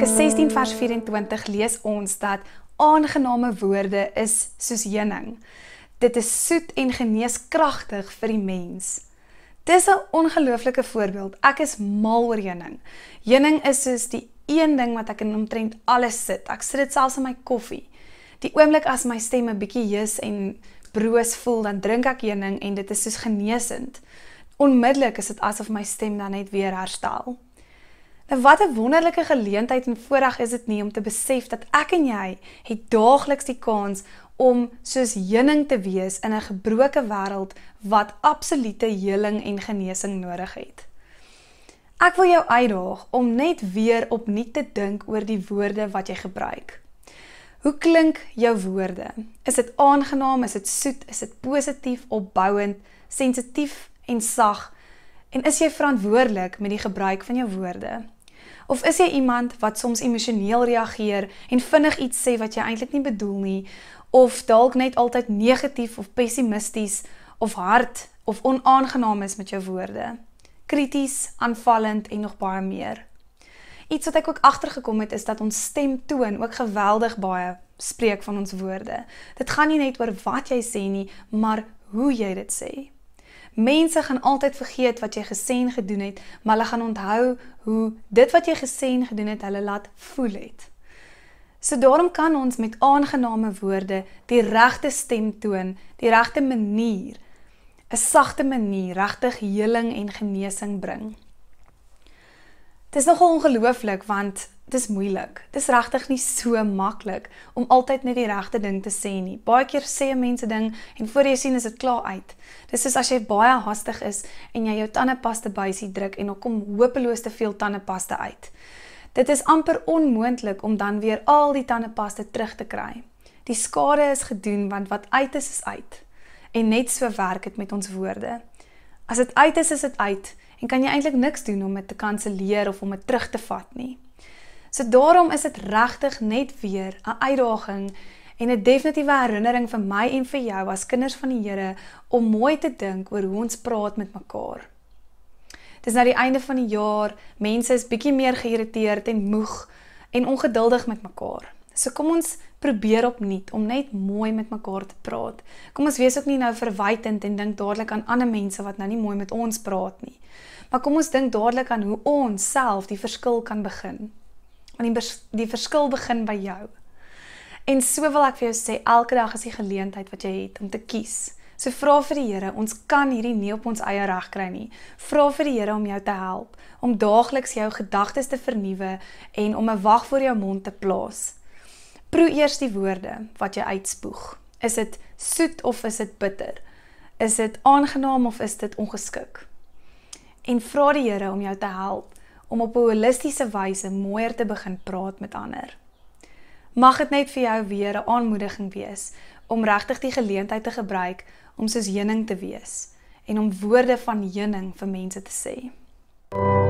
Spreuke 16 vers 24 lees ons dat aangename woorde is soos heuning. Dit is soet en geneeskragtig vir die mens. Dis 'n ongelooflike voorbeeld. Ek is mal oor heuning. Heuning is soos die een ding wat ek in omtrent alles sit. Ek sit dit selfs in my koffie. Die oomblik as my stem 'n bietjie hees en broos voel, dan drink ek heuning en dit is soos geneesend. Onmiddellik is dit asof my stem dan net weer herstel. Nou wat 'n wonderlike geleentheid en voorreg is dit nie om te besef dat ek en jy het daagliks die kans om soos heuning te wees in 'n gebroke wêreld wat absolute heling en genesing nodig het. Ek wil jou uitdaag om net weer opnuut te dink oor die woorde wat jy gebruik. Hoe klink jou woorde? Is dit aangenaam? Is dit soet? Is dit positief, opbouend, sensitief en sag? En is jy verantwoordelik met die gebruik van jou woorde? Of is jy iemand wat soms emosioneel reageer en vinnig iets sê wat jy eintlik nie bedoel nie, of dalk net altyd negatief of pessimisties of hard of onaangenaam is met jou woorde? Krities, aanvallend en nog baie meer. Iets wat ek ook agtergekom het is dat ons stemtoon ook geweldig baie spreek van ons woorde. Dit gaan nie net oor wat jy sê nie, maar hoe jy dit sê. Mense gaan altyd vergeet wat jy gesê en gedoen het, maar hulle gaan onthou hoe dit wat jy gesê en gedoen het hulle laat voel het. So daarom kan ons met aangename woorde die regte stemtoon, die regte manier, 'n sagte manier regtig heling en genesing bring. Dis nogal ongelooflik want dis moeilik. Dis regtig nie so maklik om altyd net die regte ding te sê nie. Baie keer sê mense ding en voor jy sien is dit klaar uit. Dis soos as jy baie haastig is en jy jou tandepasta bysie druk en dan kom hopeloos te veel tandepasta uit. Dit is amper onmoontlik om dan weer al die tandepasta terug te kry. Die skade is gedoen want wat uit is is uit. En net so werk dit met ons woorde. As dit uit is, is dit uit en kan jy eintlik niks doen om dit te kanselleer of om dit terug te vat nie. So daarom is dit regtig net weer 'n uitdaging en 'n definitiewe herinnering vir my en vir jou as kinders van die Here om mooi te dink oor hoe ons praat met mekaar. Dis nou die einde van die jaar, mense is bietjie meer geïrriteerd en moeg en ongeduldig met mekaar. So kom ons probeer opnuut om net mooi met mekaar te praat. Kom ons wees ook nie nou verwytend en dink dadelik aan ander mense wat nou nie mooi met ons praat nie. Maar kom ons dink dadelik aan hoe ons self die verskil kan begin. Want die, die verskil begin by jou. En so wil ek vir jou sê, elke dag is die geleentheid wat jy het om te kies. So vra vir die Here, ons kan hierdie nie op ons eie reg kry nie. Vra vir die Here om jou te help om daagliks jou gedagtes te vernuwe en om 'n wag voor jou mond te plaas. Proe eers die woorde wat jy uitspoeg. Is dit soet of is dit bitter? Is dit aangenaam of is dit ongeskik? En vra die Here om jou te help om op 'n holistiese wyse mooier te begin praat met ander. Mag dit net vir jou weer 'n aanmoediging wees om regtig die geleentheid te gebruik om soos heuning te wees en om woorde van heuning vir mense te sê. Thank you